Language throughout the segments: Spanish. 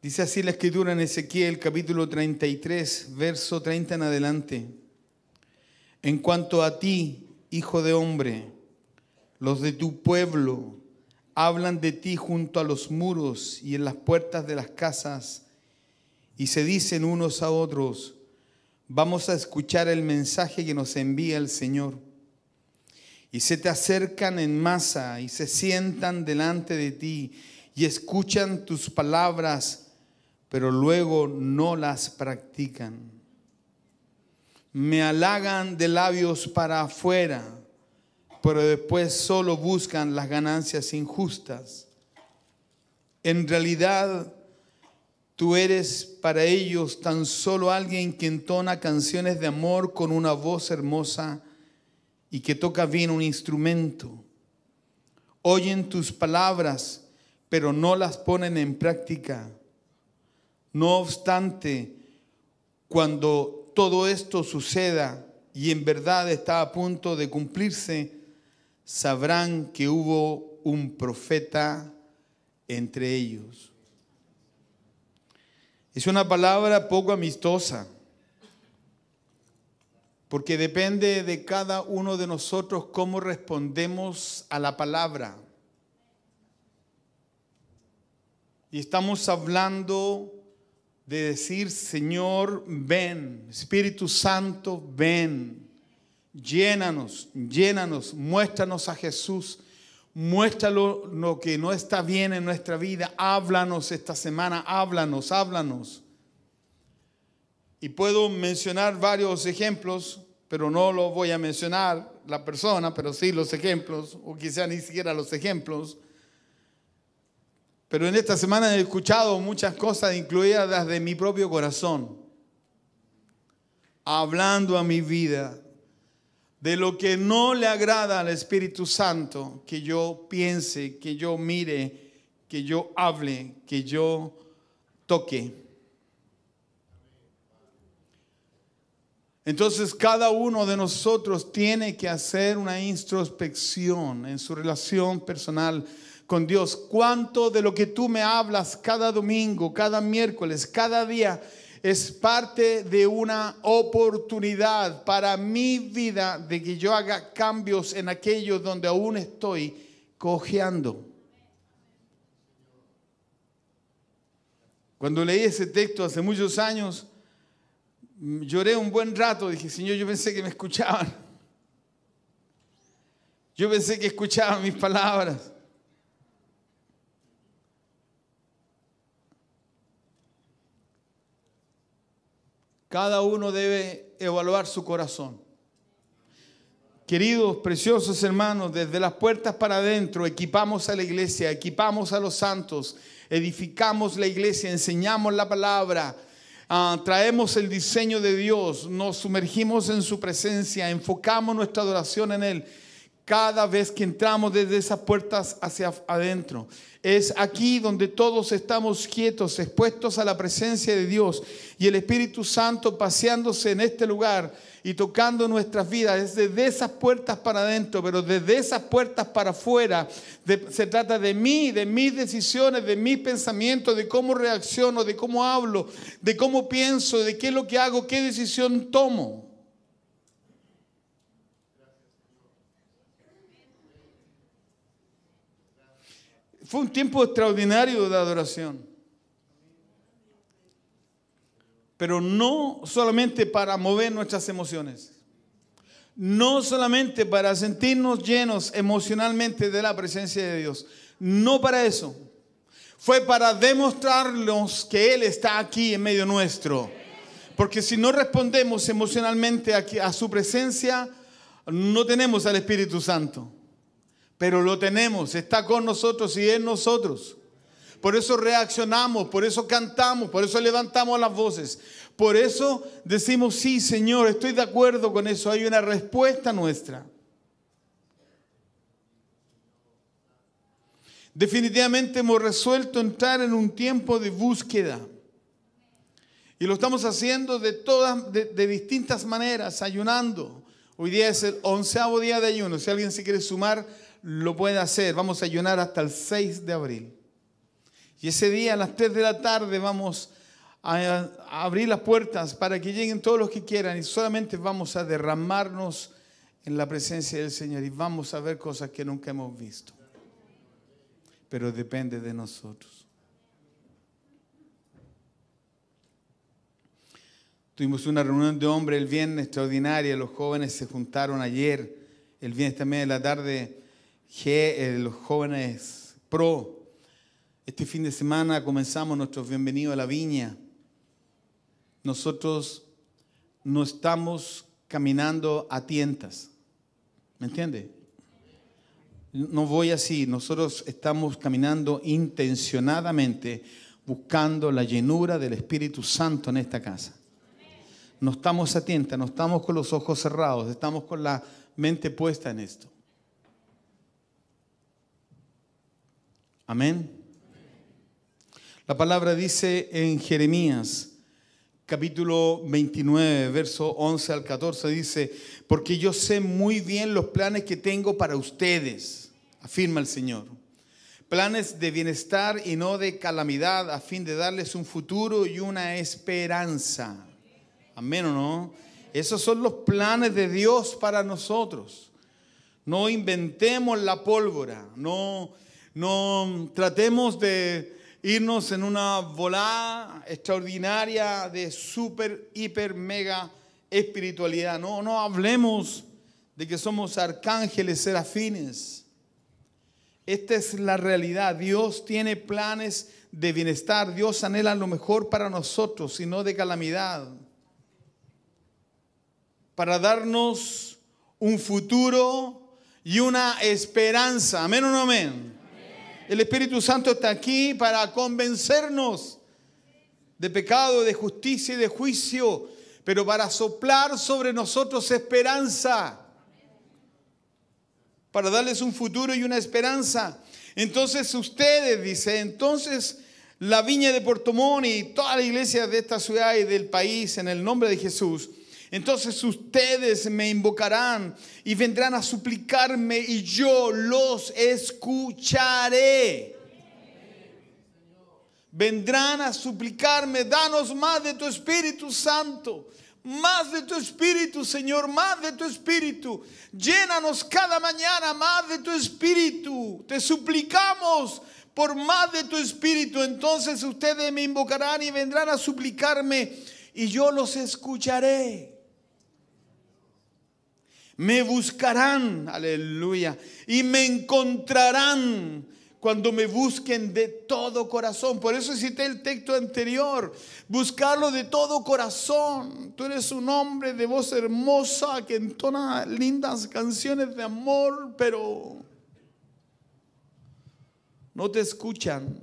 Dice así la escritura en Ezequiel capítulo 33, verso 30 en adelante. En cuanto a ti, hijo de hombre, los de tu pueblo hablan de ti junto a los muros y en las puertas de las casas y se dicen unos a otros, vamos a escuchar el mensaje que nos envía el Señor. Y se te acercan en masa y se sientan delante de ti y escuchan tus palabras pero luego no las practican. Me halagan de labios para afuera, pero después solo buscan las ganancias injustas. En realidad, tú eres para ellos tan solo alguien que entona canciones de amor con una voz hermosa y que toca bien un instrumento. Oyen tus palabras, pero no las ponen en práctica no obstante, cuando todo esto suceda y en verdad está a punto de cumplirse, sabrán que hubo un profeta entre ellos. Es una palabra poco amistosa, porque depende de cada uno de nosotros cómo respondemos a la palabra. Y estamos hablando de decir, Señor, ven, Espíritu Santo, ven, llénanos, llénanos, muéstranos a Jesús, muéstralo lo que no está bien en nuestra vida, háblanos esta semana, háblanos, háblanos. Y puedo mencionar varios ejemplos, pero no lo voy a mencionar la persona, pero sí los ejemplos, o quizá ni siquiera los ejemplos. Pero en esta semana he escuchado muchas cosas, incluidas las de mi propio corazón, hablando a mi vida de lo que no le agrada al Espíritu Santo, que yo piense, que yo mire, que yo hable, que yo toque. Entonces cada uno de nosotros tiene que hacer una introspección en su relación personal con Dios, cuánto de lo que tú me hablas cada domingo, cada miércoles, cada día, es parte de una oportunidad para mi vida de que yo haga cambios en aquellos donde aún estoy cojeando. Cuando leí ese texto hace muchos años, lloré un buen rato, dije, Señor, yo pensé que me escuchaban. Yo pensé que escuchaban mis palabras. Cada uno debe evaluar su corazón. Queridos, preciosos hermanos, desde las puertas para adentro equipamos a la iglesia, equipamos a los santos, edificamos la iglesia, enseñamos la palabra, ah, traemos el diseño de Dios, nos sumergimos en su presencia, enfocamos nuestra adoración en Él cada vez que entramos desde esas puertas hacia adentro. Es aquí donde todos estamos quietos, expuestos a la presencia de Dios y el Espíritu Santo paseándose en este lugar y tocando nuestras vidas. Es desde esas puertas para adentro, pero desde esas puertas para afuera. se trata de mí, de mis decisiones, de mis pensamientos, de cómo reacciono, de cómo hablo, de cómo pienso, de qué es lo que hago, qué decisión tomo. Fue un tiempo extraordinario de adoración. Pero no solamente para mover nuestras emociones. No solamente para sentirnos llenos emocionalmente de la presencia de Dios. No para eso. Fue para demostrarnos que Él está aquí en medio nuestro. Porque si no respondemos emocionalmente a, su presencia, no tenemos al Espíritu Santo pero lo tenemos, está con nosotros y es nosotros. Por eso reaccionamos, por eso cantamos, por eso levantamos las voces. Por eso decimos, sí, Señor, estoy de acuerdo con eso. Hay una respuesta nuestra. Definitivamente hemos resuelto entrar en un tiempo de búsqueda. Y lo estamos haciendo de todas, de distintas maneras, ayunando. Hoy día es el onceavo día de ayuno. Si alguien se quiere sumar lo puede hacer. Vamos a ayunar hasta el 6 de abril. Y ese día a las 3 de la tarde vamos a, abrir las puertas para que lleguen todos los que quieran y solamente vamos a derramarnos en la presencia del Señor y vamos a ver cosas que nunca hemos visto. Pero depende de nosotros. Tuvimos una reunión de hombres el viernes extraordinaria, los jóvenes se juntaron ayer, el viernes también de la tarde G, los jóvenes pro. Este fin de semana comenzamos nuestro bienvenido a la viña. Nosotros no estamos caminando a tientas. ¿Me entiende? No voy así. Nosotros estamos caminando intencionadamente buscando la llenura del Espíritu Santo en esta casa. No estamos a tientas, no estamos con los ojos cerrados, estamos con la mente puesta en esto. Amén. La palabra dice en Jeremías capítulo 29, verso 11 al 14, dice, porque yo sé muy bien los planes que tengo para ustedes, afirma el Señor. Planes de bienestar y no de calamidad, a fin de darles un futuro y una esperanza. Amén o no. Esos son los planes de Dios para nosotros. No inventemos la pólvora, no no tratemos de irnos en una volada extraordinaria de super, hiper, mega espiritualidad. No, no hablemos de que somos arcángeles, serafines. Esta es la realidad. Dios tiene planes de bienestar. Dios anhela lo mejor para nosotros y no de calamidad. Para darnos un futuro y una esperanza. Amén o no amén. El Espíritu Santo está aquí para convencernos de pecado, de justicia y de juicio, pero para soplar sobre nosotros esperanza, para darles un futuro y una esperanza. Entonces ustedes, dice, entonces la viña de Portomón y toda la iglesia de esta ciudad y del país, en el nombre de Jesús, entonces ustedes me invocarán y vendrán a suplicarme y yo los escucharé. Vendrán a suplicarme, danos más de tu Espíritu Santo, más de tu Espíritu, Señor, más de tu Espíritu. Llénanos cada mañana más de tu Espíritu. Te suplicamos por más de tu Espíritu. Entonces ustedes me invocarán y vendrán a suplicarme y yo los escucharé. Me buscarán, aleluya, y me encontrarán cuando me busquen de todo corazón. Por eso cité el texto anterior, buscarlo de todo corazón. Tú eres un hombre de voz hermosa que entona lindas canciones de amor, pero no te escuchan.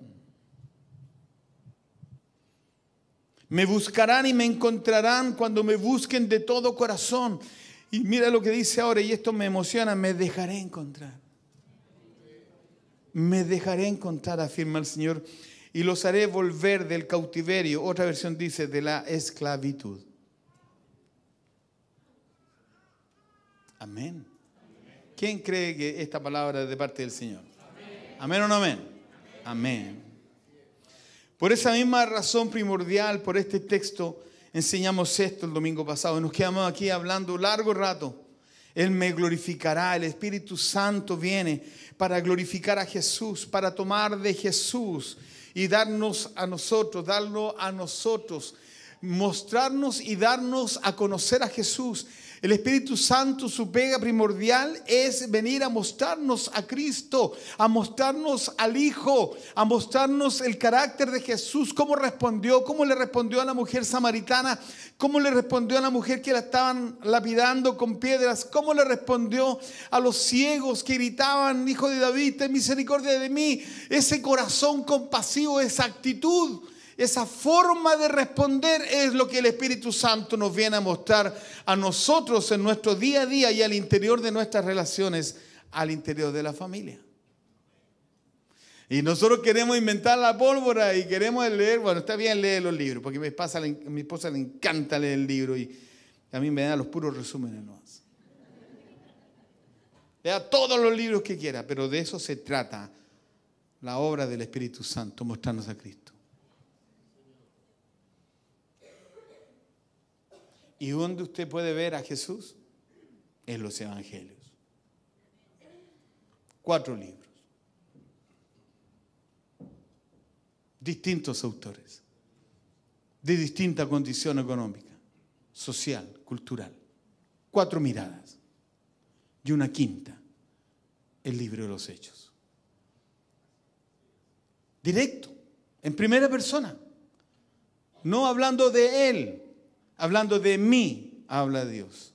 Me buscarán y me encontrarán cuando me busquen de todo corazón. Y mira lo que dice ahora, y esto me emociona, me dejaré encontrar. Me dejaré encontrar, afirma el Señor, y los haré volver del cautiverio. Otra versión dice, de la esclavitud. Amén. ¿Quién cree que esta palabra es de parte del Señor? Amén, o no amén? Amén. Por esa misma razón primordial, por este texto, enseñamos esto el domingo pasado. Nos quedamos aquí hablando largo rato. Él me glorificará, el Espíritu Santo viene para glorificar a Jesús, para tomar de Jesús y darnos a nosotros, darlo a nosotros, mostrarnos y darnos a conocer a Jesús el Espíritu Santo, su pega primordial es venir a mostrarnos a Cristo, a mostrarnos al Hijo, a mostrarnos el carácter de Jesús, cómo respondió, cómo le respondió a la mujer samaritana, cómo le respondió a la mujer que la estaban lapidando con piedras, cómo le respondió a los ciegos que gritaban, Hijo de David, ten misericordia de mí, ese corazón compasivo, esa actitud esa forma de responder es lo que el Espíritu Santo nos viene a mostrar a nosotros en nuestro día a día y al interior de nuestras relaciones, al interior de la familia. Y nosotros queremos inventar la pólvora y queremos leer, bueno, está bien leer los libros, porque a mi, esposa, mi esposa le encanta leer el libro y a mí me da los puros resúmenes nomás. Le todos los libros que quiera, pero de eso se trata la obra del Espíritu Santo, mostrarnos a Cristo. ¿Y dónde usted puede ver a Jesús? En los evangelios. Cuatro libros. Distintos autores. De distinta condición económica, social, cultural. Cuatro miradas. Y una quinta. El libro de los hechos. Directo. En primera persona. No hablando de él, Hablando de mí, habla Dios.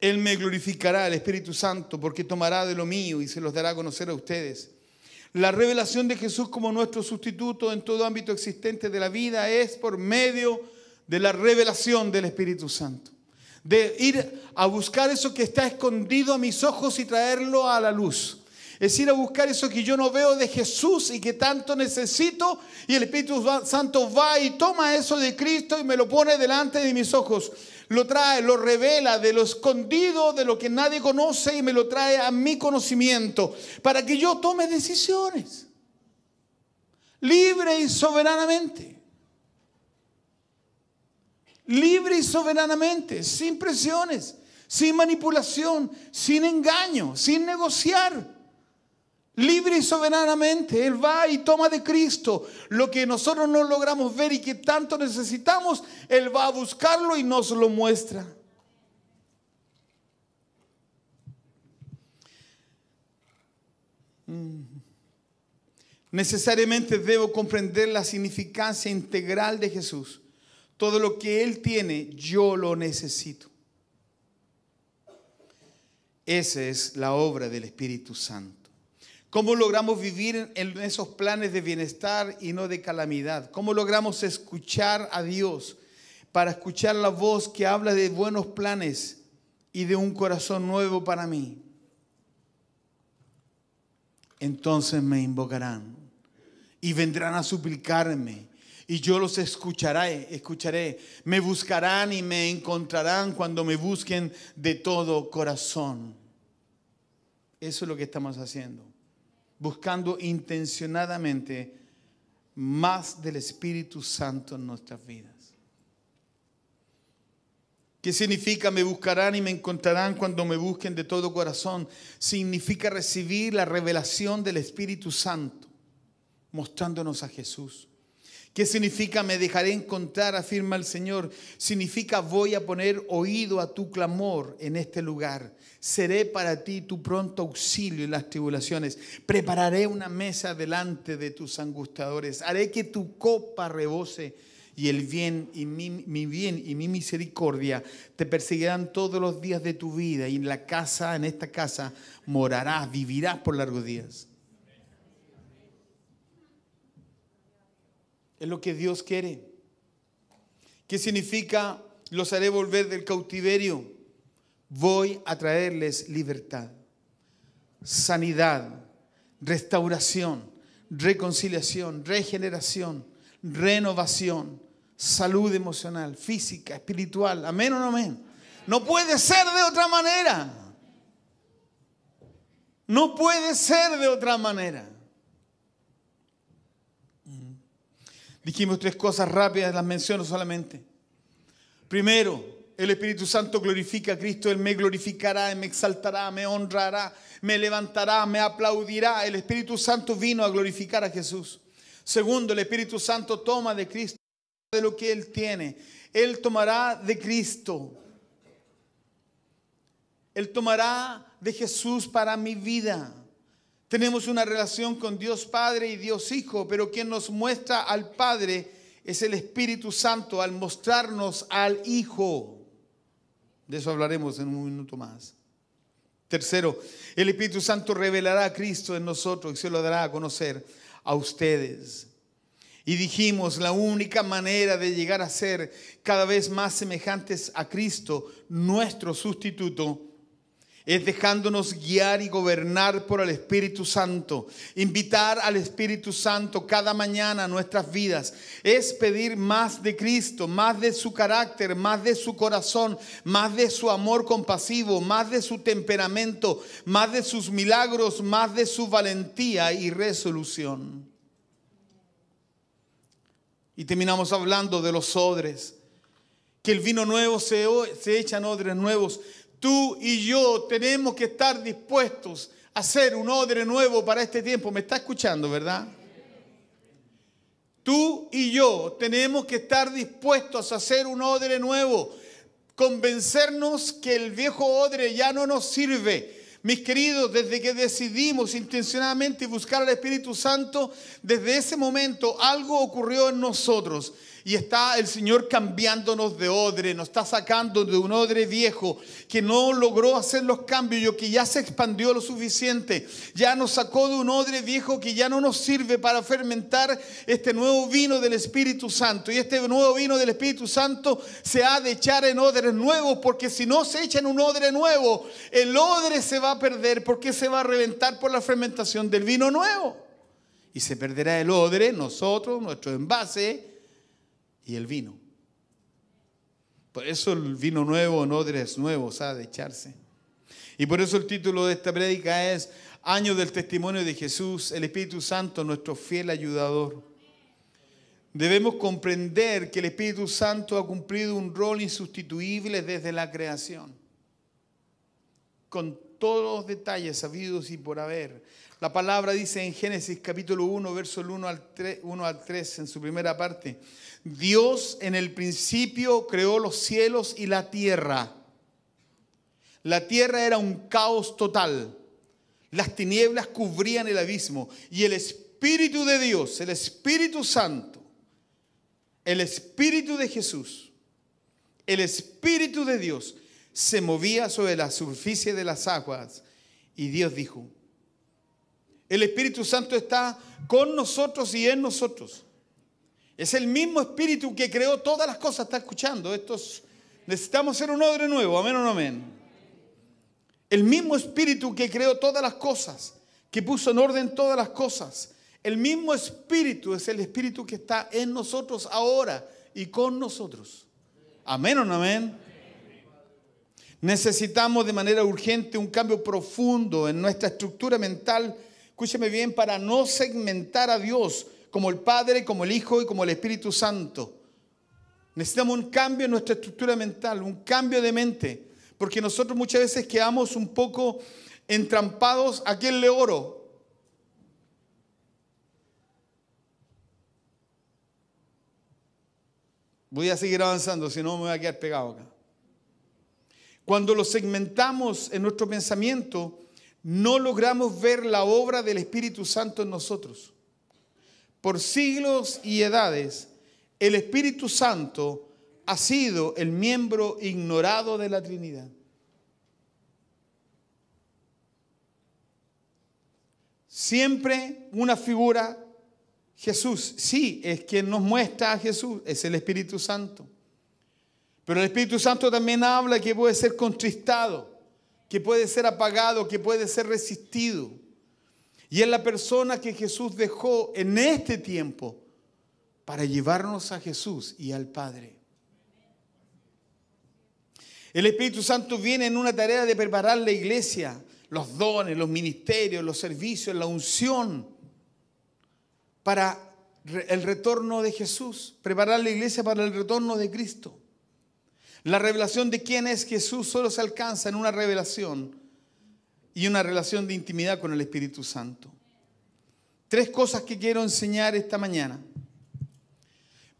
Él me glorificará, el Espíritu Santo, porque tomará de lo mío y se los dará a conocer a ustedes. La revelación de Jesús como nuestro sustituto en todo ámbito existente de la vida es por medio de la revelación del Espíritu Santo. De ir a buscar eso que está escondido a mis ojos y traerlo a la luz es ir a buscar eso que yo no veo de Jesús y que tanto necesito. Y el Espíritu Santo va y toma eso de Cristo y me lo pone delante de mis ojos. Lo trae, lo revela de lo escondido, de lo que nadie conoce y me lo trae a mi conocimiento para que yo tome decisiones libre y soberanamente. Libre y soberanamente, sin presiones, sin manipulación, sin engaño, sin negociar libre y soberanamente. Él va y toma de Cristo lo que nosotros no logramos ver y que tanto necesitamos. Él va a buscarlo y nos lo muestra. Mm. Necesariamente debo comprender la significancia integral de Jesús. Todo lo que Él tiene, yo lo necesito. Esa es la obra del Espíritu Santo. ¿Cómo logramos vivir en esos planes de bienestar y no de calamidad? ¿Cómo logramos escuchar a Dios para escuchar la voz que habla de buenos planes y de un corazón nuevo para mí? Entonces me invocarán y vendrán a suplicarme y yo los escucharé, escucharé. Me buscarán y me encontrarán cuando me busquen de todo corazón. Eso es lo que estamos haciendo buscando intencionadamente más del Espíritu Santo en nuestras vidas. ¿Qué significa me buscarán y me encontrarán cuando me busquen de todo corazón? Significa recibir la revelación del Espíritu Santo, mostrándonos a Jesús. ¿Qué significa me dejaré encontrar? afirma el Señor. Significa voy a poner oído a tu clamor en este lugar. Seré para ti tu pronto auxilio en las tribulaciones. Prepararé una mesa delante de tus angustiadores. Haré que tu copa rebose y el bien y mi, mi, bien y mi misericordia te perseguirán todos los días de tu vida y en la casa, en esta casa morarás, vivirás por largos días. Es lo que Dios quiere. ¿Qué significa? Los haré volver del cautiverio. Voy a traerles libertad, sanidad, restauración, reconciliación, regeneración, renovación, salud emocional, física, espiritual. Amén o no amén. No puede ser de otra manera. No puede ser de otra manera. Dijimos tres cosas rápidas, las menciono solamente. Primero, el Espíritu Santo glorifica a Cristo, Él me glorificará, me exaltará, me honrará, me levantará, me aplaudirá. El Espíritu Santo vino a glorificar a Jesús. Segundo, el Espíritu Santo toma de Cristo de lo que Él tiene. Él tomará de Cristo. Él tomará de Jesús para mi vida. Tenemos una relación con Dios Padre y Dios Hijo, pero quien nos muestra al Padre es el Espíritu Santo al mostrarnos al Hijo. De eso hablaremos en un minuto más. Tercero, el Espíritu Santo revelará a Cristo en nosotros y se lo dará a conocer a ustedes. Y dijimos, la única manera de llegar a ser cada vez más semejantes a Cristo, nuestro sustituto, es dejándonos guiar y gobernar por el Espíritu Santo. Invitar al Espíritu Santo cada mañana a nuestras vidas es pedir más de Cristo, más de su carácter, más de su corazón, más de su amor compasivo, más de su temperamento, más de sus milagros, más de su valentía y resolución. Y terminamos hablando de los odres, que el vino nuevo se, se echan odres nuevos Tú y yo tenemos que estar dispuestos a hacer un odre nuevo para este tiempo. ¿Me está escuchando, verdad? Tú y yo tenemos que estar dispuestos a hacer un odre nuevo, convencernos que el viejo odre ya no nos sirve, mis queridos, desde que decidimos intencionadamente buscar al Espíritu Santo, desde ese momento algo ocurrió en nosotros. Y está el Señor cambiándonos de odre, nos está sacando de un odre viejo que no logró hacer los cambios, que ya se expandió lo suficiente. Ya nos sacó de un odre viejo que ya no nos sirve para fermentar este nuevo vino del Espíritu Santo. Y este nuevo vino del Espíritu Santo se ha de echar en odres nuevos, porque si no se echa en un odre nuevo, el odre se va a perder porque se va a reventar por la fermentación del vino nuevo. Y se perderá el odre, nosotros, nuestro envase y el vino. Por eso el vino nuevo no es nuevo, o de echarse. Y por eso el título de esta prédica es Año del testimonio de Jesús, el Espíritu Santo, nuestro fiel ayudador. Debemos comprender que el Espíritu Santo ha cumplido un rol insustituible desde la creación. Con todos los detalles sabidos y por haber. La palabra dice en Génesis capítulo 1, verso 1 al, 1 al 3, en su primera parte. Dios en el principio creó los cielos y la tierra. La tierra era un caos total. Las tinieblas cubrían el abismo y el Espíritu de Dios, el Espíritu Santo, el Espíritu de Jesús, el Espíritu de Dios se movía sobre la superficie de las aguas y Dios dijo, el Espíritu Santo está con nosotros y en nosotros. Es el mismo espíritu que creó todas las cosas. Está escuchando. Estos, necesitamos ser un odre nuevo. Amén o no amén. El mismo espíritu que creó todas las cosas, que puso en orden todas las cosas. El mismo espíritu es el espíritu que está en nosotros ahora y con nosotros. Amén o no amén. Necesitamos de manera urgente un cambio profundo en nuestra estructura mental. Escúcheme bien, para no segmentar a Dios como el Padre, como el Hijo y como el Espíritu Santo. Necesitamos un cambio en nuestra estructura mental, un cambio de mente, porque nosotros muchas veces quedamos un poco entrampados a quien le oro. Voy a seguir avanzando, si no me voy a quedar pegado acá. Cuando lo segmentamos en nuestro pensamiento, no logramos ver la obra del Espíritu Santo en nosotros por siglos y edades, el Espíritu Santo ha sido el miembro ignorado de la Trinidad. Siempre una figura, Jesús, sí, es quien nos muestra a Jesús, es el Espíritu Santo. Pero el Espíritu Santo también habla que puede ser contristado, que puede ser apagado, que puede ser resistido. Y es la persona que Jesús dejó en este tiempo para llevarnos a Jesús y al Padre. El Espíritu Santo viene en una tarea de preparar la iglesia, los dones, los ministerios, los servicios, la unción, para el retorno de Jesús, preparar la iglesia para el retorno de Cristo. La revelación de quién es Jesús solo se alcanza en una revelación y una relación de intimidad con el Espíritu Santo. Tres cosas que quiero enseñar esta mañana.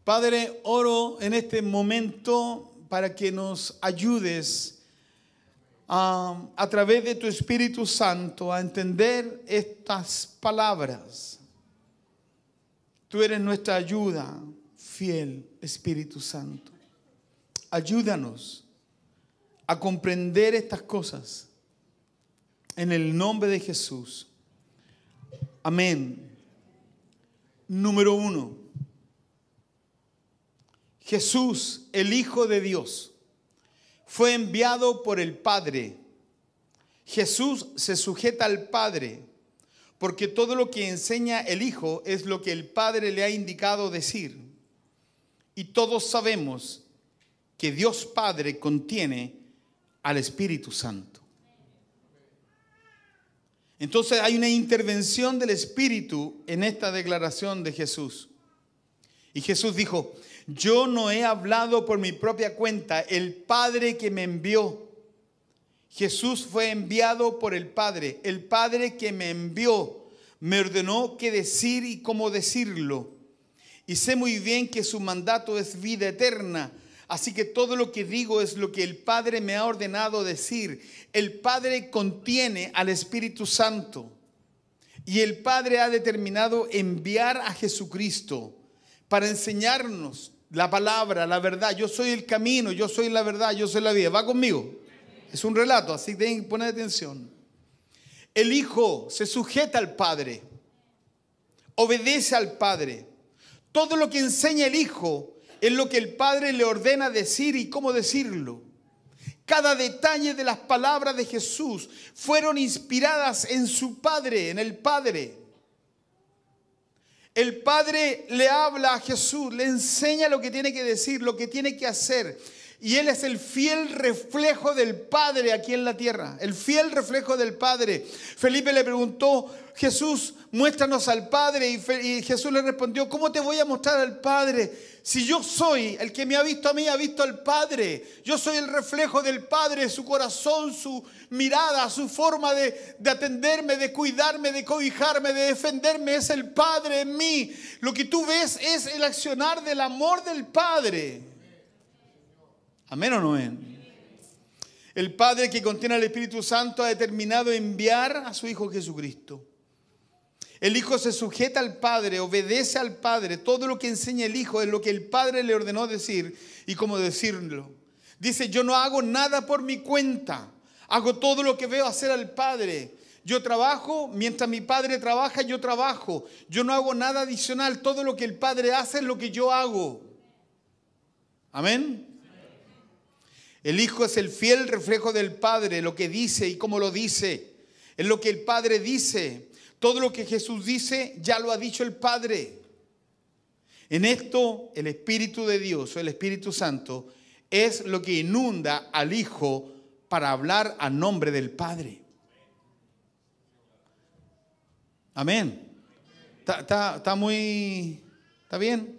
Padre, oro en este momento para que nos ayudes a, través de tu Espíritu Santo a entender estas palabras. Tú eres nuestra ayuda fiel, Espíritu Santo. Ayúdanos a comprender estas cosas en el nombre de Jesús. Amén. Número uno. Jesús, el Hijo de Dios, fue enviado por el Padre. Jesús se sujeta al Padre, porque todo lo que enseña el Hijo es lo que el Padre le ha indicado decir. Y todos sabemos que Dios Padre contiene al Espíritu Santo. Entonces hay una intervención del Espíritu en esta declaración de Jesús. Y Jesús dijo, yo no he hablado por mi propia cuenta, el Padre que me envió. Jesús fue enviado por el Padre, el Padre que me envió me ordenó qué decir y cómo decirlo. Y sé muy bien que su mandato es vida eterna, Así que todo lo que digo es lo que el Padre me ha ordenado decir. El Padre contiene al Espíritu Santo. Y el Padre ha determinado enviar a Jesucristo para enseñarnos la palabra, la verdad. Yo soy el camino, yo soy la verdad, yo soy la vida. Va conmigo. Es un relato, así que tienen poner atención. El Hijo se sujeta al Padre, obedece al Padre. Todo lo que enseña el Hijo es lo que el Padre le ordena decir y cómo decirlo. Cada detalle de las palabras de Jesús fueron inspiradas en su Padre, en el Padre. El Padre le habla a Jesús, le enseña lo que tiene que decir, lo que tiene que hacer. Y Él es el fiel reflejo del Padre aquí en la tierra, el fiel reflejo del Padre. Felipe le preguntó, Jesús, muéstranos al Padre. Y, Jesús le respondió, ¿cómo te voy a mostrar al Padre? Si yo soy el que me ha visto a mí, ha visto al Padre. Yo soy el reflejo del Padre, su corazón, su mirada, su forma de, atenderme, de cuidarme, de cobijarme, de defenderme. Es el Padre en mí. Lo que tú ves es el accionar del amor del Padre. Amén o no es. El Padre que contiene al Espíritu Santo ha determinado enviar a su Hijo Jesucristo. El Hijo se sujeta al Padre, obedece al Padre. Todo lo que enseña el Hijo es lo que el Padre le ordenó decir y cómo decirlo. Dice, yo no hago nada por mi cuenta. Hago todo lo que veo hacer al Padre. Yo trabajo, mientras mi Padre trabaja, yo trabajo. Yo no hago nada adicional. Todo lo que el Padre hace es lo que yo hago. Amén. El Hijo es el fiel reflejo del Padre, lo que dice y cómo lo dice. Es lo que el Padre dice. Todo lo que Jesús dice ya lo ha dicho el Padre. En esto el Espíritu de Dios o el Espíritu Santo es lo que inunda al Hijo para hablar a nombre del Padre. Amén. Está, está muy... ¿Está bien?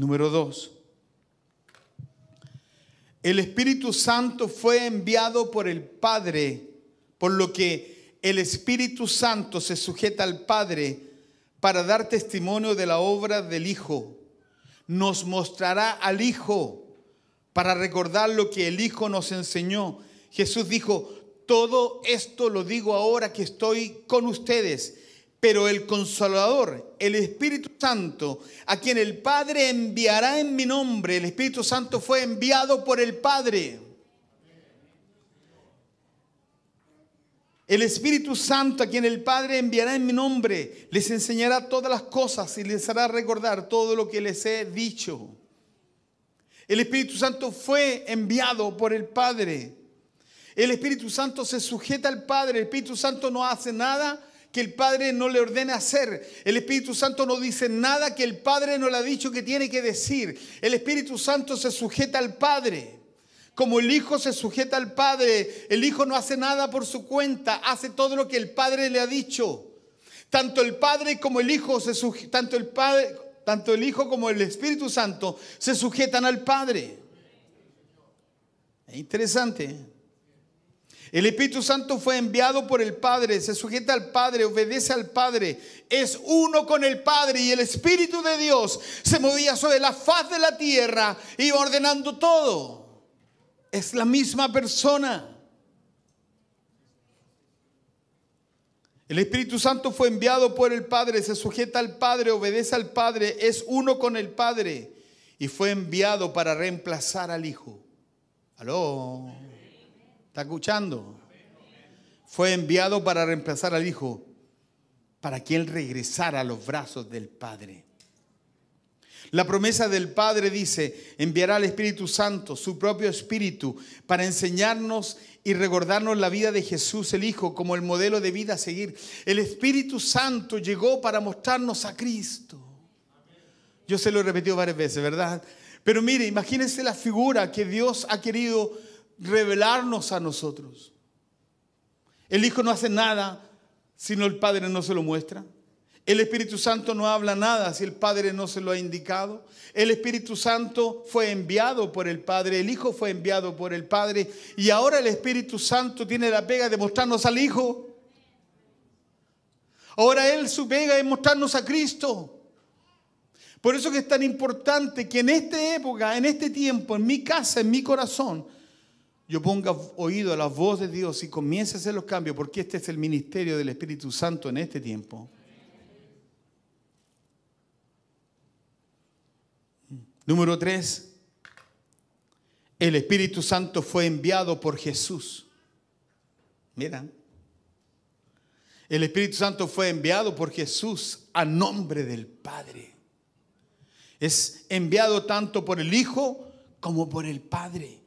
Número dos, el Espíritu Santo fue enviado por el Padre, por lo que el Espíritu Santo se sujeta al Padre para dar testimonio de la obra del Hijo. Nos mostrará al Hijo para recordar lo que el Hijo nos enseñó. Jesús dijo, todo esto lo digo ahora que estoy con ustedes pero el consolador, el Espíritu Santo, a quien el Padre enviará en mi nombre, el Espíritu Santo fue enviado por el Padre. El Espíritu Santo, a quien el Padre enviará en mi nombre, les enseñará todas las cosas y les hará recordar todo lo que les he dicho. El Espíritu Santo fue enviado por el Padre. El Espíritu Santo se sujeta al Padre. El Espíritu Santo no hace nada que el Padre no le ordena hacer. El Espíritu Santo no dice nada que el Padre no le ha dicho que tiene que decir. El Espíritu Santo se sujeta al Padre. Como el Hijo se sujeta al Padre, el Hijo no hace nada por su cuenta, hace todo lo que el Padre le ha dicho. Tanto el Padre como el Hijo se tanto el Padre, tanto el Hijo como el Espíritu Santo se sujetan al Padre. Es interesante. ¿eh? El Espíritu Santo fue enviado por el Padre, se sujeta al Padre, obedece al Padre, es uno con el Padre y el Espíritu de Dios se movía sobre la faz de la tierra, iba ordenando todo. Es la misma persona. El Espíritu Santo fue enviado por el Padre, se sujeta al Padre, obedece al Padre, es uno con el Padre y fue enviado para reemplazar al Hijo. Aló escuchando? Fue enviado para reemplazar al Hijo, para que Él regresara a los brazos del Padre. La promesa del Padre dice, enviará al Espíritu Santo, su propio Espíritu, para enseñarnos y recordarnos la vida de Jesús el Hijo como el modelo de vida a seguir. El Espíritu Santo llegó para mostrarnos a Cristo. Yo se lo he repetido varias veces, ¿verdad? Pero mire, imagínense la figura que Dios ha querido revelarnos a nosotros. El Hijo no hace nada si el Padre no se lo muestra. El Espíritu Santo no habla nada si el Padre no se lo ha indicado. El Espíritu Santo fue enviado por el Padre, el Hijo fue enviado por el Padre y ahora el Espíritu Santo tiene la pega de mostrarnos al Hijo. Ahora Él su pega es mostrarnos a Cristo. Por eso que es tan importante que en esta época, en este tiempo, en mi casa, en mi corazón, yo ponga oído a la voz de Dios y comience a hacer los cambios, porque este es el ministerio del Espíritu Santo en este tiempo. Número tres, el Espíritu Santo fue enviado por Jesús. Miren, el Espíritu Santo fue enviado por Jesús a nombre del Padre. Es enviado tanto por el Hijo como por el Padre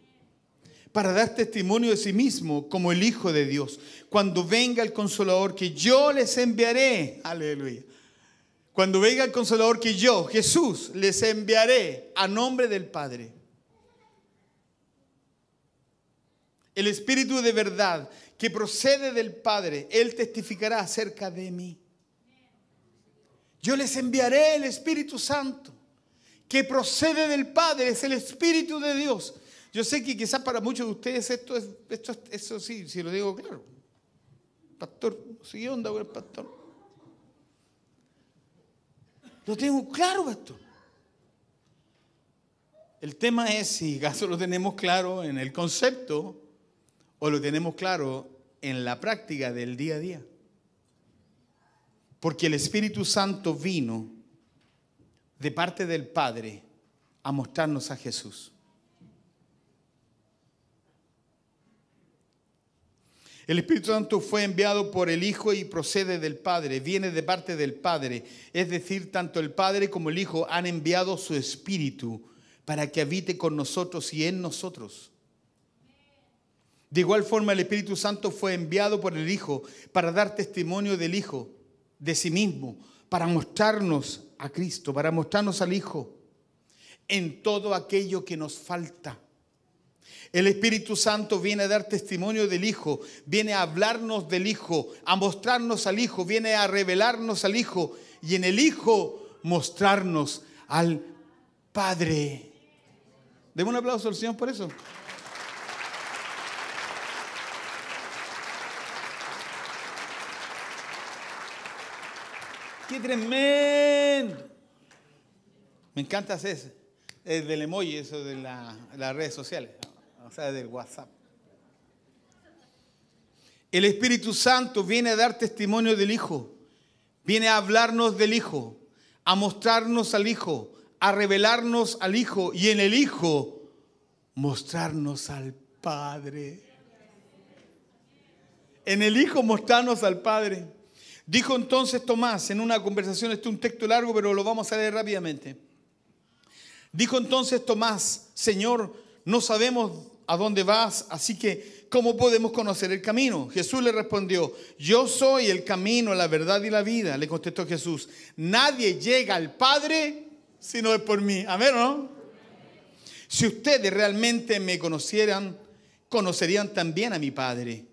para dar testimonio de sí mismo como el Hijo de Dios. Cuando venga el consolador que yo les enviaré, aleluya. Cuando venga el consolador que yo, Jesús, les enviaré a nombre del Padre. El Espíritu de verdad que procede del Padre, Él testificará acerca de mí. Yo les enviaré el Espíritu Santo que procede del Padre, es el Espíritu de Dios yo sé que quizás para muchos de ustedes esto es, esto, eso sí, si lo digo claro. Pastor, ¿sí onda el pastor. Lo tengo claro, pastor. El tema es si acaso lo tenemos claro en el concepto o lo tenemos claro en la práctica del día a día. Porque el Espíritu Santo vino de parte del Padre a mostrarnos a Jesús. El Espíritu Santo fue enviado por el Hijo y procede del Padre, viene de parte del Padre. Es decir, tanto el Padre como el Hijo han enviado su Espíritu para que habite con nosotros y en nosotros. De igual forma, el Espíritu Santo fue enviado por el Hijo para dar testimonio del Hijo, de sí mismo, para mostrarnos a Cristo, para mostrarnos al Hijo en todo aquello que nos falta. El Espíritu Santo viene a dar testimonio del Hijo, viene a hablarnos del Hijo, a mostrarnos al Hijo, viene a revelarnos al Hijo y en el Hijo mostrarnos al Padre. Demos un aplauso al Señor por eso. ¡Qué tremendo! Me encanta hacer eso. Eh, es del emoji, eso de las redes sociales o sea, del WhatsApp. El Espíritu Santo viene a dar testimonio del Hijo, viene a hablarnos del Hijo, a mostrarnos al Hijo, a revelarnos al Hijo y en el Hijo mostrarnos al Padre. En el Hijo mostrarnos al Padre. Dijo entonces Tomás en una conversación, este es un texto largo, pero lo vamos a leer rápidamente. Dijo entonces Tomás, Señor, no sabemos a dónde vas, así que ¿cómo podemos conocer el camino? Jesús le respondió, yo soy el camino, la verdad y la vida. Le contestó Jesús, nadie llega al Padre si no es por mí. Amén, ¿no? Si ustedes realmente me conocieran, conocerían también a mi Padre.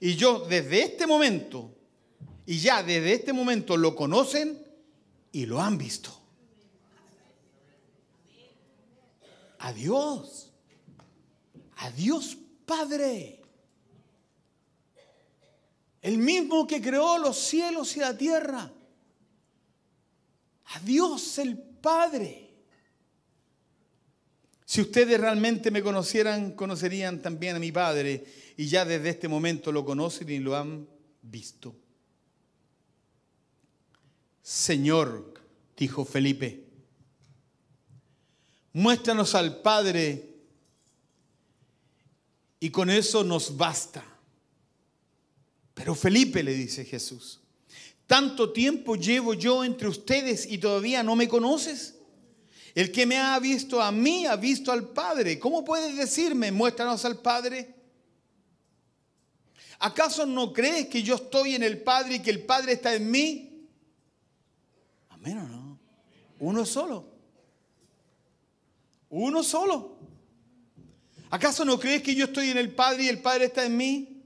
Y yo desde este momento, y ya desde este momento lo conocen y lo han visto. Adiós a Dios Padre. El mismo que creó los cielos y la tierra. A Dios el Padre. Si ustedes realmente me conocieran, conocerían también a mi Padre y ya desde este momento lo conocen y lo han visto. Señor, dijo Felipe, muéstranos al Padre y con eso nos basta. Pero Felipe le dice Jesús, tanto tiempo llevo yo entre ustedes y todavía no me conoces. El que me ha visto a mí ha visto al Padre. ¿Cómo puedes decirme, muéstranos al Padre? ¿Acaso no crees que yo estoy en el Padre y que el Padre está en mí? Amén o no. Uno solo. Uno solo. ¿Acaso no crees que yo estoy en el Padre y el Padre está en mí?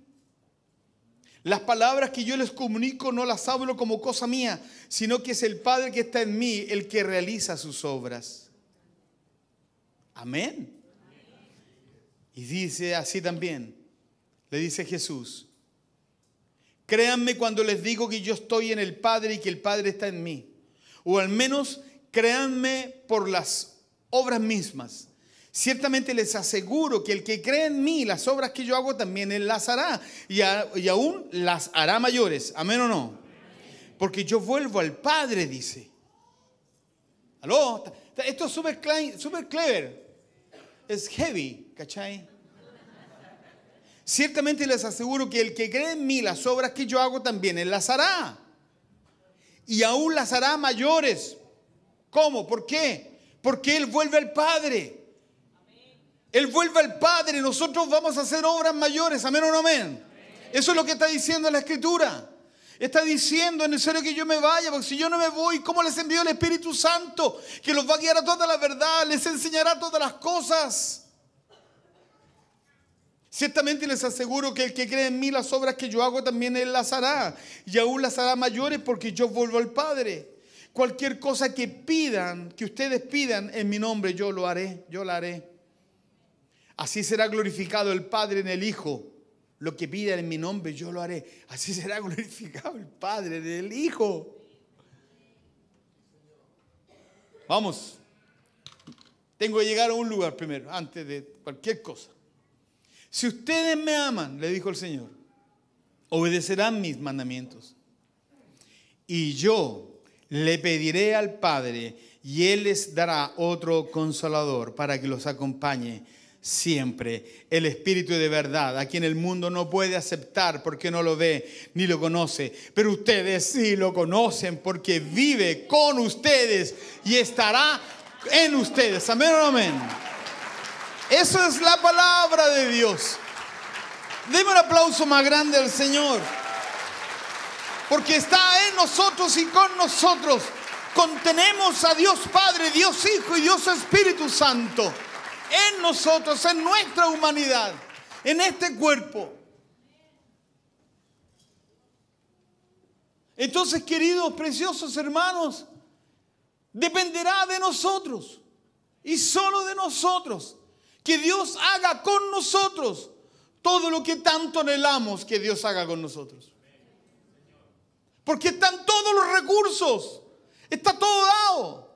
Las palabras que yo les comunico no las hablo como cosa mía, sino que es el Padre que está en mí el que realiza sus obras. Amén. Y dice así también, le dice Jesús, créanme cuando les digo que yo estoy en el Padre y que el Padre está en mí, o al menos créanme por las obras mismas. Ciertamente les aseguro que el que cree en mí, las obras que yo hago también él las hará y, aún las hará mayores. Amén o no. Porque yo vuelvo al Padre, dice. ¿Aló? Esto es súper super clever. Es heavy, ¿cachai? Ciertamente les aseguro que el que cree en mí, las obras que yo hago también él las hará. Y aún las hará mayores. ¿Cómo? ¿Por qué? Porque él vuelve al Padre. Él vuelve al Padre, nosotros vamos a hacer obras mayores, amén o no amén. Eso es lo que está diciendo la Escritura. Está diciendo, es necesario que yo me vaya, porque si yo no me voy, ¿cómo les envío el Espíritu Santo? Que los va a guiar a toda la verdad, les enseñará todas las cosas. Ciertamente les aseguro que el que cree en mí las obras que yo hago también él las hará, y aún las hará mayores porque yo vuelvo al Padre. Cualquier cosa que pidan, que ustedes pidan en mi nombre, yo lo haré, yo lo haré. Así será glorificado el Padre en el Hijo. Lo que pida en mi nombre yo lo haré. Así será glorificado el Padre en el Hijo. Vamos. Tengo que llegar a un lugar primero, antes de cualquier cosa. Si ustedes me aman, le dijo el Señor, obedecerán mis mandamientos. Y yo le pediré al Padre y Él les dará otro consolador para que los acompañe siempre. El Espíritu de verdad, a quien el mundo no puede aceptar porque no lo ve ni lo conoce. Pero ustedes sí lo conocen porque vive con ustedes y estará en ustedes. Amén o amén. Esa es la palabra de Dios. Deme un aplauso más grande al Señor. Porque está en nosotros y con nosotros. Contenemos a Dios Padre, Dios Hijo y Dios Espíritu Santo en nosotros, en nuestra humanidad, en este cuerpo. Entonces, queridos, preciosos hermanos, dependerá de nosotros y solo de nosotros que Dios haga con nosotros todo lo que tanto anhelamos que Dios haga con nosotros. Porque están todos los recursos, está todo dado.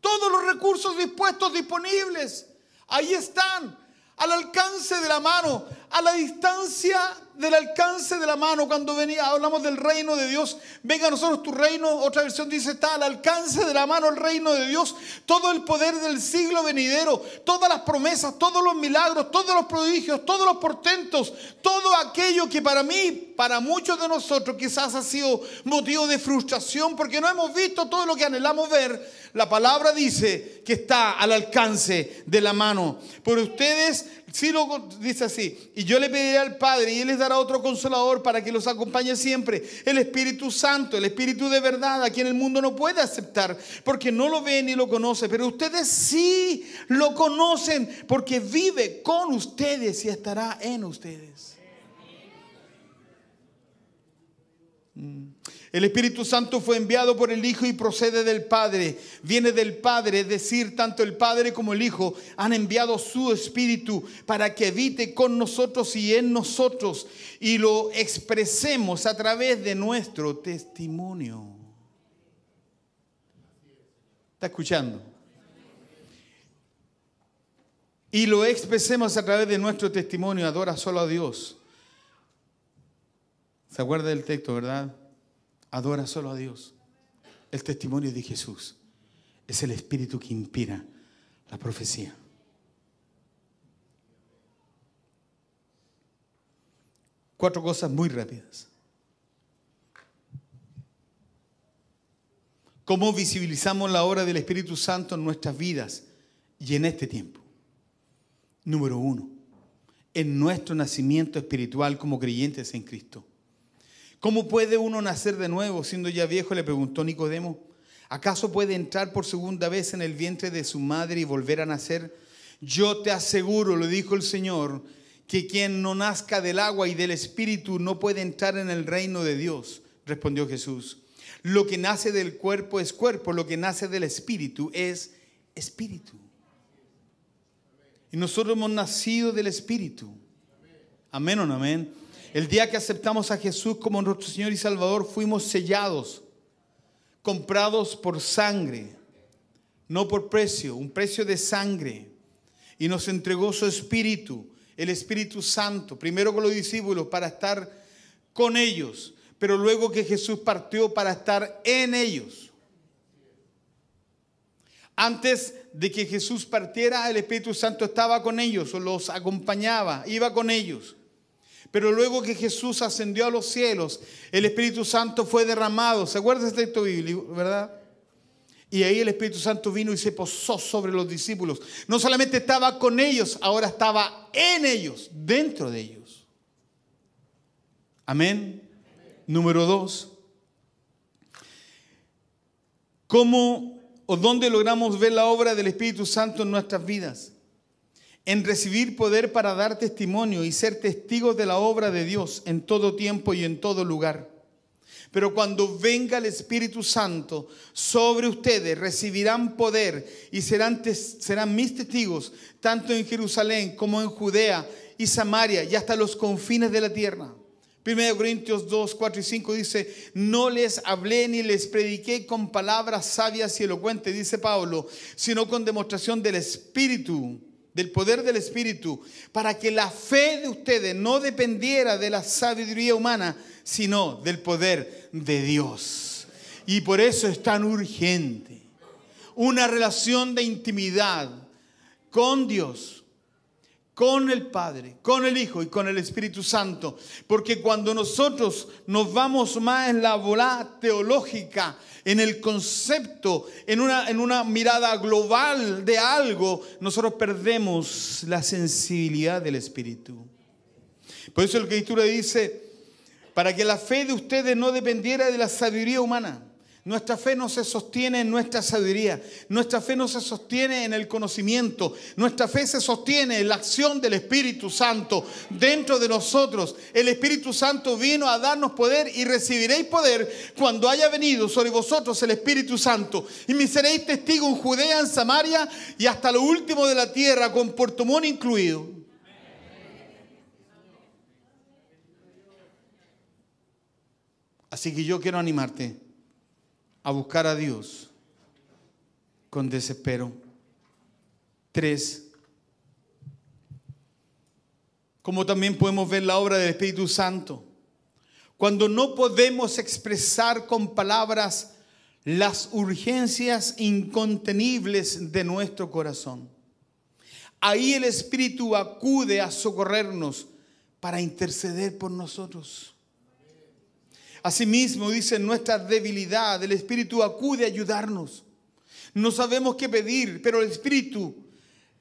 Todos los recursos dispuestos disponibles, ahí están, al alcance de la mano a la distancia del alcance de la mano. Cuando venía, hablamos del reino de Dios, venga a nosotros tu reino. Otra versión dice, está al alcance de la mano el reino de Dios. Todo el poder del siglo venidero, todas las promesas, todos los milagros, todos los prodigios, todos los portentos, todo aquello que para mí, para muchos de nosotros quizás ha sido motivo de frustración porque no hemos visto todo lo que anhelamos ver. La palabra dice que está al alcance de la mano. Por ustedes lo dice así, y yo le pediré al Padre y Él les dará otro consolador para que los acompañe siempre, el Espíritu Santo, el Espíritu de verdad, a quien el mundo no puede aceptar, porque no lo ve ni lo conoce, pero ustedes sí lo conocen porque vive con ustedes y estará en ustedes. Amén. Mm. El Espíritu Santo fue enviado por el Hijo y procede del Padre. Viene del Padre, es decir, tanto el Padre como el Hijo han enviado su Espíritu para que habite con nosotros y en nosotros y lo expresemos a través de nuestro testimonio. ¿Está escuchando? Y lo expresemos a través de nuestro testimonio. Adora solo a Dios. ¿Se acuerda del texto, verdad? adora solo a Dios. El testimonio de Jesús es el espíritu que inspira la profecía. Cuatro cosas muy rápidas. ¿Cómo visibilizamos la obra del Espíritu Santo en nuestras vidas y en este tiempo? Número uno, en nuestro nacimiento espiritual como creyentes en Cristo. ¿Cómo puede uno nacer de nuevo siendo ya viejo? Le preguntó Nicodemo. ¿Acaso puede entrar por segunda vez en el vientre de su madre y volver a nacer? Yo te aseguro, lo dijo el Señor, que quien no nazca del agua y del espíritu no puede entrar en el reino de Dios, respondió Jesús. Lo que nace del cuerpo es cuerpo, lo que nace del espíritu es espíritu. Y nosotros hemos nacido del espíritu. Amén o no amén. El día que aceptamos a Jesús como nuestro Señor y Salvador, fuimos sellados, comprados por sangre, no por precio, un precio de sangre. Y nos entregó su Espíritu, el Espíritu Santo, primero con los discípulos para estar con ellos, pero luego que Jesús partió para estar en ellos. Antes de que Jesús partiera, el Espíritu Santo estaba con ellos, o los acompañaba, iba con ellos. Pero luego que Jesús ascendió a los cielos, el Espíritu Santo fue derramado. ¿Se acuerda de este texto bíblico, verdad? Y ahí el Espíritu Santo vino y se posó sobre los discípulos. No solamente estaba con ellos, ahora estaba en ellos, dentro de ellos. Amén. Número dos. ¿Cómo o dónde logramos ver la obra del Espíritu Santo en nuestras vidas? en recibir poder para dar testimonio y ser testigos de la obra de Dios en todo tiempo y en todo lugar. Pero cuando venga el Espíritu Santo sobre ustedes, recibirán poder y serán, mis testigos, tanto en Jerusalén como en Judea y Samaria y hasta los confines de la tierra. 1 Corintios 2, 4 y 5 dice, no les hablé ni les prediqué con palabras sabias y elocuentes, dice Pablo, sino con demostración del Espíritu del poder del Espíritu, para que la fe de ustedes no dependiera de la sabiduría humana, sino del poder de Dios. Y por eso es tan urgente una relación de intimidad con Dios con el Padre, con el Hijo y con el Espíritu Santo. Porque cuando nosotros nos vamos más en la volada teológica, en el concepto, en una, en una mirada global de algo, nosotros perdemos la sensibilidad del Espíritu. Por eso el le dice, para que la fe de ustedes no dependiera de la sabiduría humana nuestra fe no se sostiene en nuestra sabiduría, nuestra fe no se sostiene en el conocimiento, nuestra fe se sostiene en la acción del Espíritu Santo dentro de nosotros. El Espíritu Santo vino a darnos poder y recibiréis poder cuando haya venido sobre vosotros el Espíritu Santo. Y me seréis testigo en Judea, en Samaria y hasta lo último de la tierra, con Portomón incluido. Así que yo quiero animarte a buscar a Dios con desespero. Tres, como también podemos ver la obra del Espíritu Santo. Cuando no podemos expresar con palabras las urgencias incontenibles de nuestro corazón. Ahí el Espíritu acude a socorrernos para interceder por nosotros. Asimismo, dice, nuestra debilidad el Espíritu acude a ayudarnos. No sabemos qué pedir, pero el Espíritu,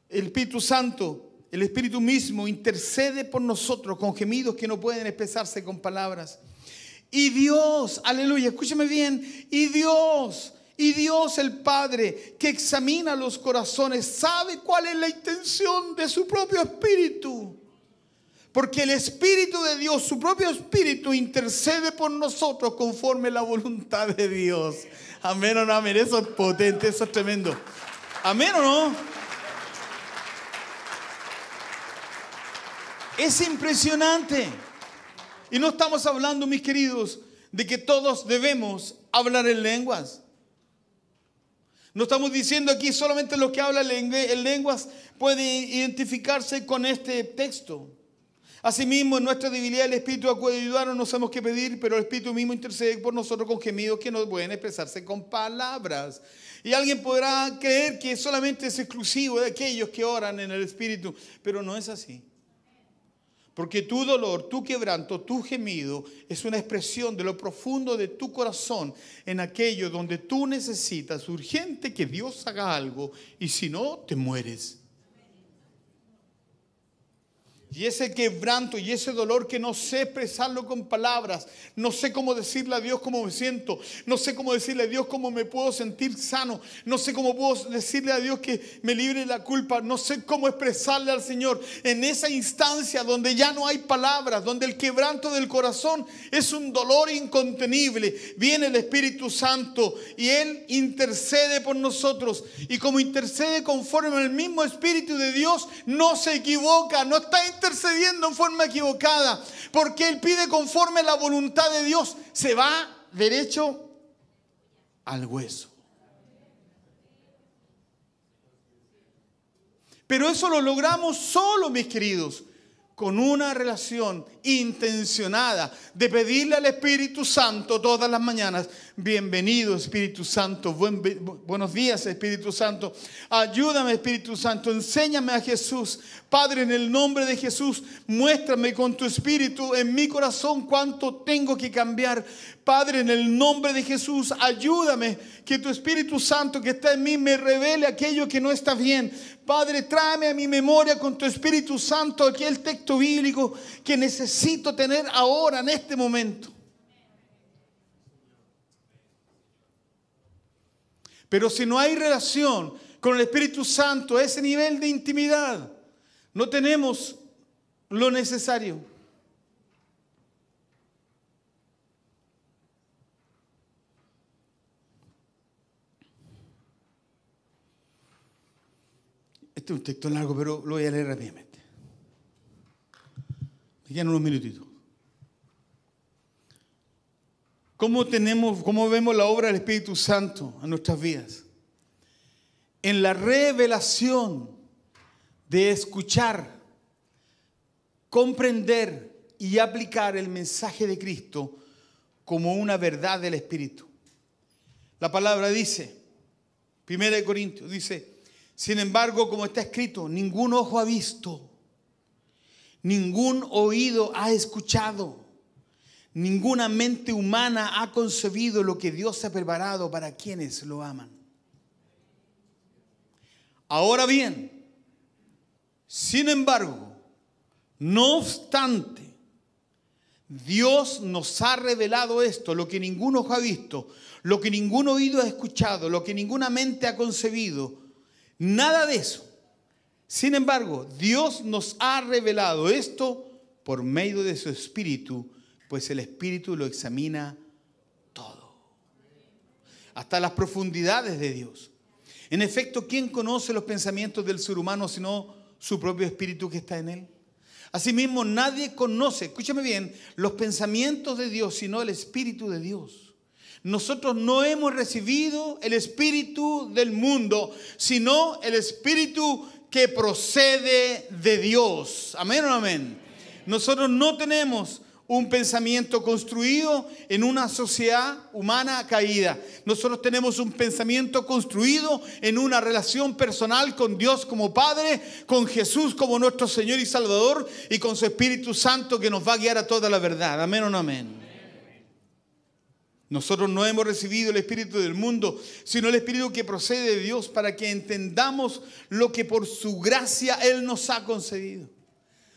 el Espíritu Santo, el Espíritu mismo intercede por nosotros con gemidos que no pueden expresarse con palabras. Y Dios, aleluya, escúchame bien, y Dios, y Dios el Padre que examina los corazones, sabe cuál es la intención de su propio Espíritu porque el Espíritu de Dios, su propio Espíritu, intercede por nosotros conforme la voluntad de Dios. Amén o no, amén. Eso es potente, eso es tremendo. Amén o no. Es impresionante. Y no estamos hablando, mis queridos, de que todos debemos hablar en lenguas. No estamos diciendo aquí solamente los que hablan en lenguas pueden identificarse con este texto. Asimismo, en nuestra debilidad el Espíritu acude a ayudarnos, no sabemos qué pedir, pero el Espíritu mismo intercede por nosotros con gemidos que no pueden expresarse con palabras. Y alguien podrá creer que solamente es exclusivo de aquellos que oran en el Espíritu, pero no es así. Porque tu dolor, tu quebranto, tu gemido es una expresión de lo profundo de tu corazón en aquello donde tú necesitas urgente que Dios haga algo y si no, te mueres. Y ese quebranto y ese dolor que no sé expresarlo con palabras, no sé cómo decirle a Dios cómo me siento, no sé cómo decirle a Dios cómo me puedo sentir sano, no sé cómo puedo decirle a Dios que me libre la culpa, no sé cómo expresarle al Señor en esa instancia donde ya no hay palabras, donde el quebranto del corazón es un dolor incontenible. Viene el Espíritu Santo y Él intercede por nosotros y como intercede conforme al mismo Espíritu de Dios, no se equivoca, no está intercediendo en forma equivocada, porque él pide conforme a la voluntad de Dios, se va derecho al hueso. Pero eso lo logramos solo, mis queridos, con una relación intencionada de pedirle al Espíritu Santo todas las mañanas, bienvenido Espíritu Santo, buenos días Espíritu Santo, ayúdame Espíritu Santo, enséñame a Jesús, Padre, en el nombre de Jesús, muéstrame con tu Espíritu en mi corazón cuánto tengo que cambiar. Padre, en el nombre de Jesús, ayúdame que tu Espíritu Santo que está en mí me revele aquello que no está bien. Padre, tráeme a mi memoria con tu Espíritu Santo aquel texto bíblico que necesito necesito tener ahora, en este momento. Pero si no hay relación con el Espíritu Santo, ese nivel de intimidad, no tenemos lo necesario. Este es un texto largo, pero lo voy a leer rápidamente en unos minutitos. ¿Cómo, tenemos, ¿Cómo vemos la obra del Espíritu Santo en nuestras vidas? En la revelación de escuchar, comprender y aplicar el mensaje de Cristo como una verdad del Espíritu. La palabra dice, primera de Corintios dice, sin embargo, como está escrito, ningún ojo ha visto ningún oído ha escuchado, ninguna mente humana ha concebido lo que Dios ha preparado para quienes lo aman. Ahora bien, sin embargo, no obstante, Dios nos ha revelado esto, lo que ninguno ha visto, lo que ningún oído ha escuchado, lo que ninguna mente ha concebido. Nada de eso sin embargo, Dios nos ha revelado esto por medio de su Espíritu, pues el Espíritu lo examina todo, hasta las profundidades de Dios. En efecto, ¿quién conoce los pensamientos del ser humano sino su propio espíritu que está en él? Asimismo, nadie conoce, escúchame bien, los pensamientos de Dios sino el espíritu de Dios. Nosotros no hemos recibido el espíritu del mundo, sino el espíritu que procede de Dios. Amén o amén. Nosotros no tenemos un pensamiento construido en una sociedad humana caída. Nosotros tenemos un pensamiento construido en una relación personal con Dios como Padre, con Jesús como nuestro Señor y Salvador y con su Espíritu Santo que nos va a guiar a toda la verdad. Amén o no amén. Nosotros no hemos recibido el Espíritu del mundo, sino el Espíritu que procede de Dios para que entendamos lo que por su gracia Él nos ha concedido.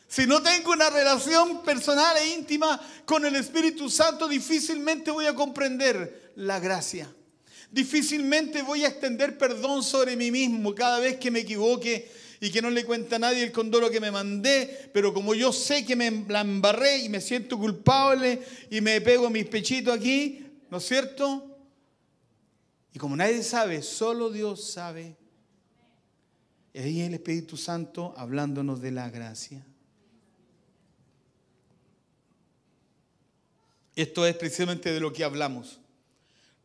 Si no tengo una relación personal e íntima con el Espíritu Santo, difícilmente voy a comprender la gracia. Difícilmente voy a extender perdón sobre mí mismo cada vez que me equivoque y que no le cuenta a nadie el condoro que me mandé, pero como yo sé que me embarré y me siento culpable y me pego mis pechitos aquí, ¿No es cierto? Y como nadie sabe, solo Dios sabe. Y ahí el Espíritu Santo hablándonos de la gracia. Esto es precisamente de lo que hablamos.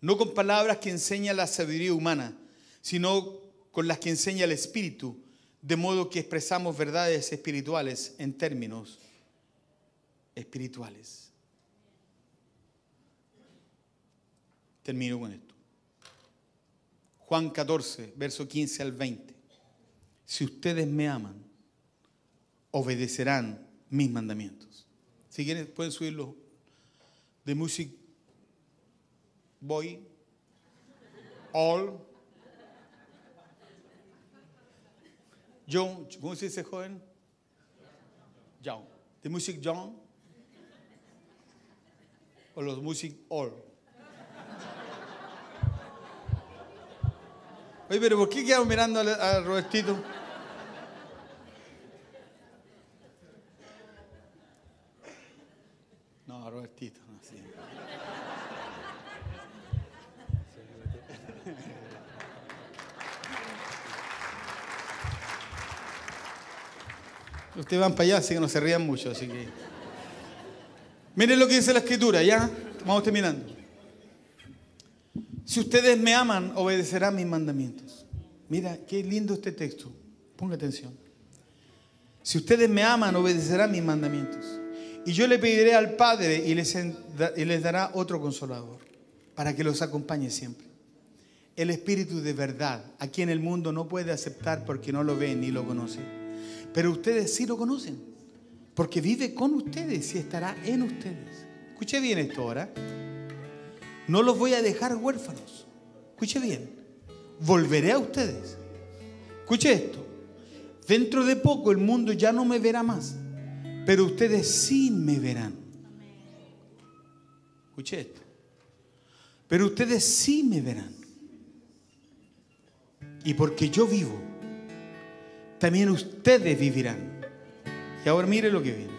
No con palabras que enseña la sabiduría humana, sino con las que enseña el Espíritu, de modo que expresamos verdades espirituales en términos espirituales. Termino con esto. Juan 14, verso 15 al 20. Si ustedes me aman, obedecerán mis mandamientos. Si quieren, pueden subirlo de Music Boy, All. John, ¿cómo se dice joven? young The Music young O los Music All. Oye, pero ¿por qué quedamos mirando a, Robertito? No, a Robertito, Ustedes van para allá, así que no se rían mucho, así que. Miren lo que dice la escritura, ¿ya? Vamos terminando. Si ustedes me aman, obedecerán mis mandamientos. Mira, qué lindo este texto. Ponga atención. Si ustedes me aman, obedecerán mis mandamientos. Y yo le pediré al Padre y les, dará otro consolador para que los acompañe siempre. El Espíritu de verdad, aquí en el mundo no puede aceptar porque no lo ve ni lo conoce. Pero ustedes sí lo conocen, porque vive con ustedes y estará en ustedes. Escuche bien esto ahora. No los voy a dejar huérfanos. Escuche bien. Volveré a ustedes. Escuche esto. Dentro de poco el mundo ya no me verá más, pero ustedes sí me verán. Escuche esto. Pero ustedes sí me verán. Y porque yo vivo, también ustedes vivirán. Y ahora mire lo que viene.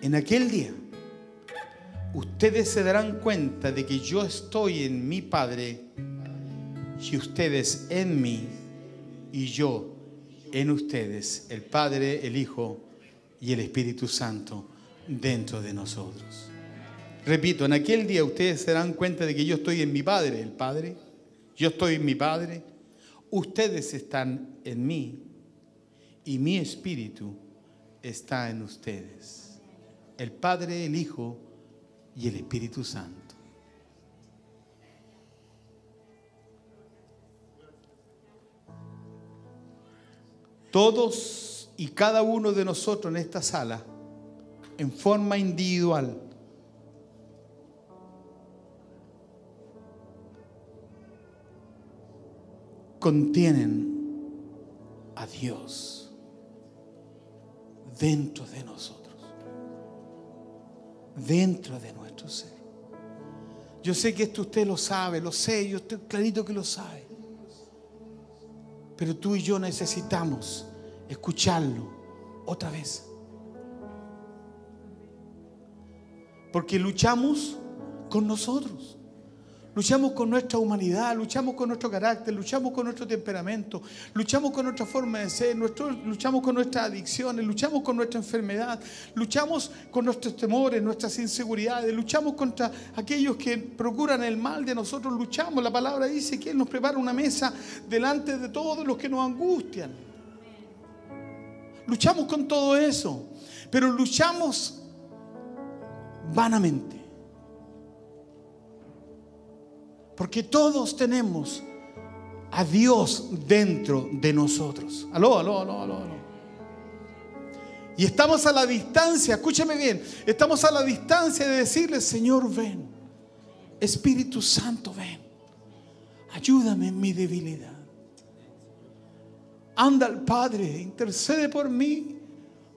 En aquel día ustedes se darán cuenta de que yo estoy en mi Padre y ustedes en mí y yo en ustedes, el Padre, el Hijo y el Espíritu Santo dentro de nosotros. Repito, en aquel día ustedes se darán cuenta de que yo estoy en mi Padre, el Padre, yo estoy en mi Padre, ustedes están en mí y mi Espíritu está en ustedes. El Padre, el Hijo y el Espíritu Santo. Todos y cada uno de nosotros en esta sala, en forma individual, contienen a Dios dentro de nosotros, dentro de nosotros. Yo sé que esto usted lo sabe, lo sé, yo estoy clarito que lo sabe. Pero tú y yo necesitamos escucharlo otra vez. Porque luchamos con nosotros. Luchamos con nuestra humanidad, luchamos con nuestro carácter, luchamos con nuestro temperamento, luchamos con nuestra forma de ser, luchamos con nuestras adicciones, luchamos con nuestra enfermedad, luchamos con nuestros temores, nuestras inseguridades, luchamos contra aquellos que procuran el mal de nosotros, luchamos. La palabra dice que Él nos prepara una mesa delante de todos los que nos angustian. Luchamos con todo eso, pero luchamos vanamente. Porque todos tenemos a Dios dentro de nosotros. Aló, aló, aló, aló, Y estamos a la distancia, escúcheme bien, estamos a la distancia de decirle, Señor, ven, Espíritu Santo, ven, ayúdame en mi debilidad. Anda al Padre, intercede por mí,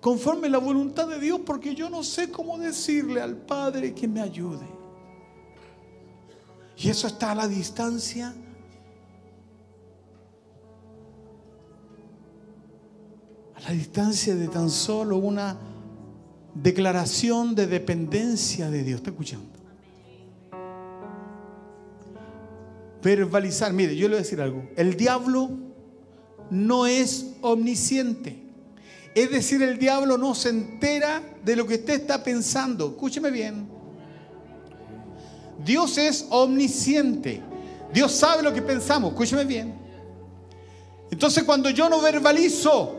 conforme la voluntad de Dios, porque yo no sé cómo decirle al Padre que me ayude. Y eso está a la distancia. A la distancia de tan solo una declaración de dependencia de Dios. ¿Está escuchando? Verbalizar. Mire, yo le voy a decir algo. El diablo no es omnisciente. Es decir, el diablo no se entera de lo que usted está pensando. Escúcheme bien. Dios es omnisciente. Dios sabe lo que pensamos. Escúchame bien. Entonces cuando yo no verbalizo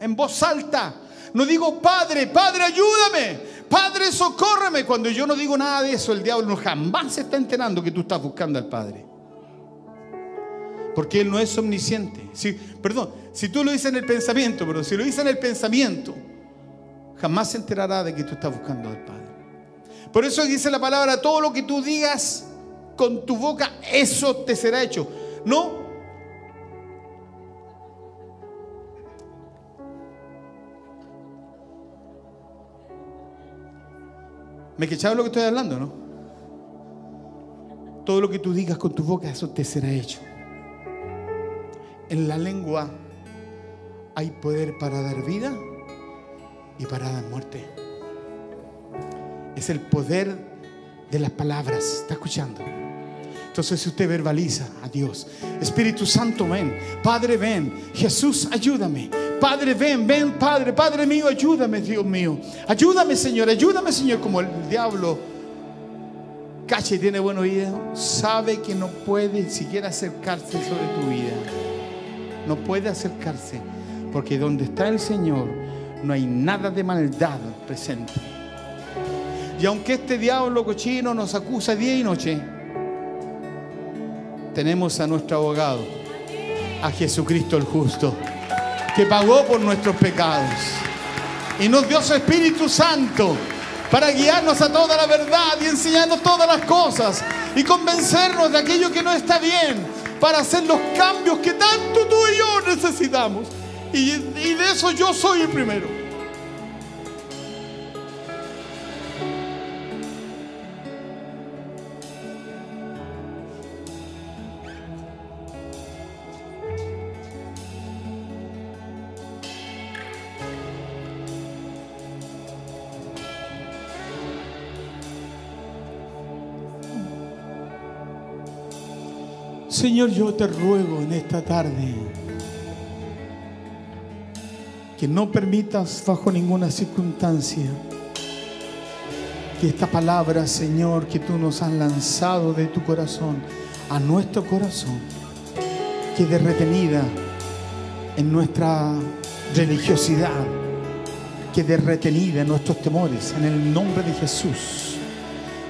en voz alta, no digo, Padre, Padre, ayúdame, Padre, socórreme. Cuando yo no digo nada de eso, el diablo jamás se está enterando que tú estás buscando al Padre. Porque Él no es omnisciente. perdón, si tú lo dices en el pensamiento, pero si lo dices en el pensamiento, jamás se enterará de que tú estás buscando al Padre. Por eso dice la palabra, todo lo que tú digas con tu boca, eso te será hecho. No. ¿Me quechaba lo que estoy hablando, no? Todo lo que tú digas con tu boca, eso te será hecho. En la lengua hay poder para dar vida y para dar muerte es el poder de las palabras. ¿Está escuchando? Entonces si usted verbaliza a Dios, Espíritu Santo, ven, Padre, ven, Jesús, ayúdame. Padre, ven, ven, Padre, Padre mío, ayúdame, Dios mío. Ayúdame, Señor, ayúdame, Señor, como el diablo. Cache tiene buena oído, sabe que no puede siquiera acercarse sobre tu vida. No puede acercarse, porque donde está el Señor no hay nada de maldad presente. Y aunque este diablo cochino nos acusa día y noche, tenemos a nuestro abogado, a Jesucristo el justo, que pagó por nuestros pecados y nos dio su Espíritu Santo para guiarnos a toda la verdad y enseñarnos todas las cosas y convencernos de aquello que no está bien para hacer los cambios que tanto tú y yo necesitamos. Y, de eso yo soy el primero. Señor, yo te ruego en esta tarde que no permitas bajo ninguna circunstancia que esta palabra, Señor, que tú nos has lanzado de tu corazón a nuestro corazón, quede retenida en nuestra religiosidad, quede retenida en nuestros temores, en el nombre de Jesús.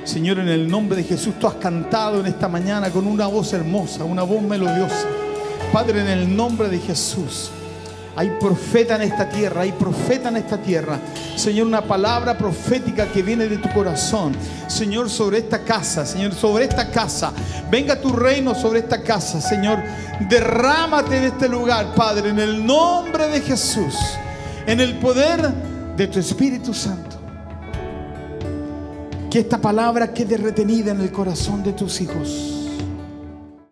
Señor, en el nombre de Jesús, tú has cantado en esta mañana con una voz hermosa, una voz melodiosa. Padre, en el nombre de Jesús. Hay profeta en esta tierra, hay profeta en esta tierra. Señor, una palabra profética que viene de tu corazón. Señor, sobre esta casa, Señor, sobre esta casa. Venga tu reino sobre esta casa, Señor. Derrámate de este lugar, Padre, en el nombre de Jesús. En el poder de tu Espíritu Santo. Que esta palabra quede retenida en el corazón de tus hijos.